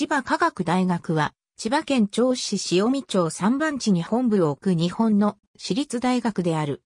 千葉科学大学は、千葉県銚子市塩見町三番地に本部を置く日本の私立大学である。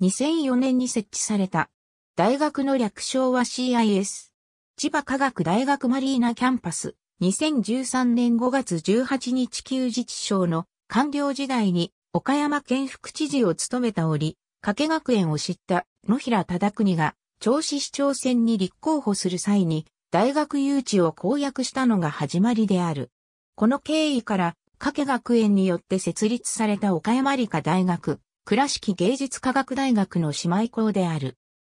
2004年に設置された。大学の略称は CIS。千葉科学大学マリーナキャンパス。2013年5月18日休日賞の官僚時代に岡山県副知事を務めた折、加計学園を知った野平忠国が銚子市長選に立候補する際に大学誘致を公約したのが始まりである。この経緯から、加計学園によって設立された岡山理科大学、倉敷芸術科学大学の姉妹校である。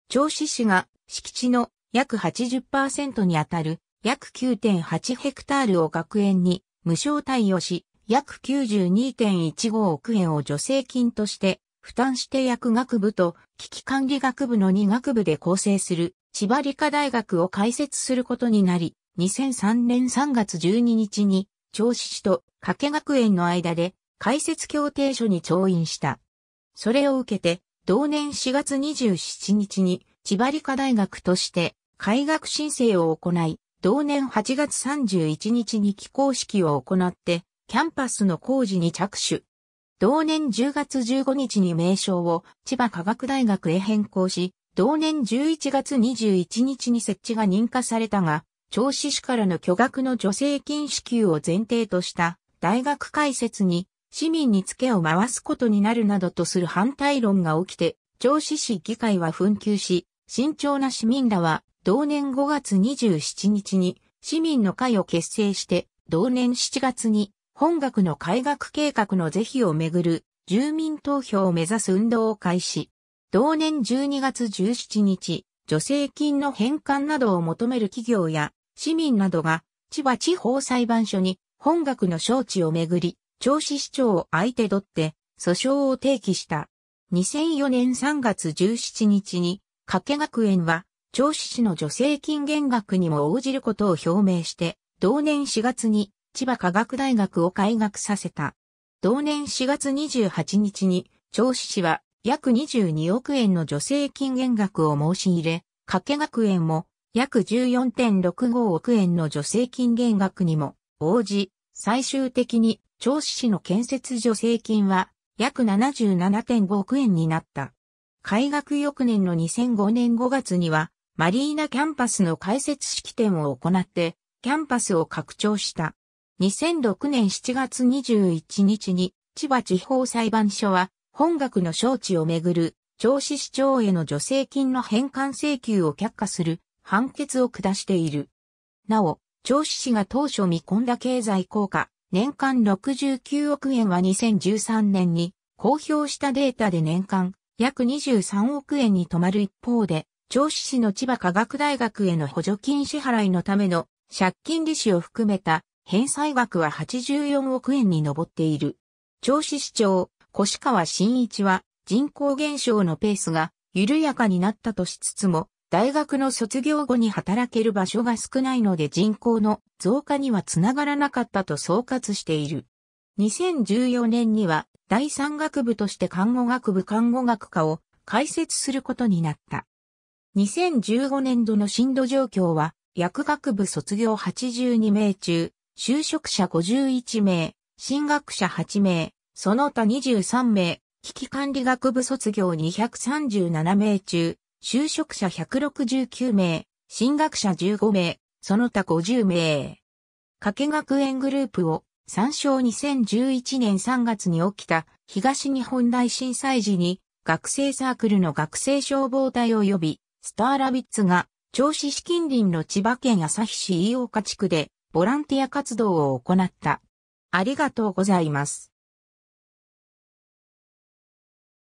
調子市が敷地の約80%にあたる約9.8ヘクタールを学園に無償貸与し、約92.15億円を助成金として負担して薬学部と危機管理学部の2学部で構成する千葉理科大学を開設することになり、2003年3月12日に、調子市と加計学園の間で開設協定書に調印した。それを受けて、同年4月27日に、千葉理科大学として、開学申請を行い、同年8月31日に起工式を行って、キャンパスの工事に着手。同年10月15日に名称を千葉科学大学へ変更し、同年11月21日に設置が認可されたが、調子市からの巨額の助成金支給を前提とした大学開設に市民に付けを回すことになるなどとする反対論が起きて、調子市議会は紛糾し、慎重な市民らは同年5月27日に市民の会を結成して、同年7月に本学の改革計画の是非をめぐる住民投票を目指す運動を開始。同年12月17日、助成金の返還などを求める企業や市民などが千葉地方裁判所に本学の招致をめぐり、調子市長を相手取って訴訟を提起した。2004年3月17日に、加計学園は、調子市の助成金減額にも応じることを表明して、同年4月に千葉科学大学を開学させた。同年4月28日に、調子市は約22億円の助成金減額を申し入れ、掛け学園も約14.65億円の助成金減額にも応じ、最終的に調子市の建設助成金は約77.5億円になった。開学翌年の2005年5月には、マリーナキャンパスの開設式典を行って、キャンパスを拡張した。2006年7月21日に、千葉地方裁判所は、本学の招致をめぐる、調子市長への助成金の返還請求を却下する判決を下している。なお、調子市が当初見込んだ経済効果、年間69億円は2013年に公表したデータで年間約23億円に止まる一方で、調子市の千葉科学大学への補助金支払いのための借金利子を含めた返済額は84億円に上っている。調子市長、越川新一は人口減少のペースが緩やかになったとしつつも、大学の卒業後に働ける場所が少ないので人口の増加にはつながらなかったと総括している。2014年には第三学部として看護学部看護学科を開設することになった。2015年度の進度状況は、薬学部卒業82名中、就職者51名、進学者8名、その他23名、危機管理学部卒業237名中、就職者169名、進学者15名、その他50名。加計学園グループを参照2011年3月に起きた東日本大震災時に学生サークルの学生消防隊及びスターラビッツが調子市近隣の千葉県旭市飯岡地区でボランティア活動を行った。ありがとうございます。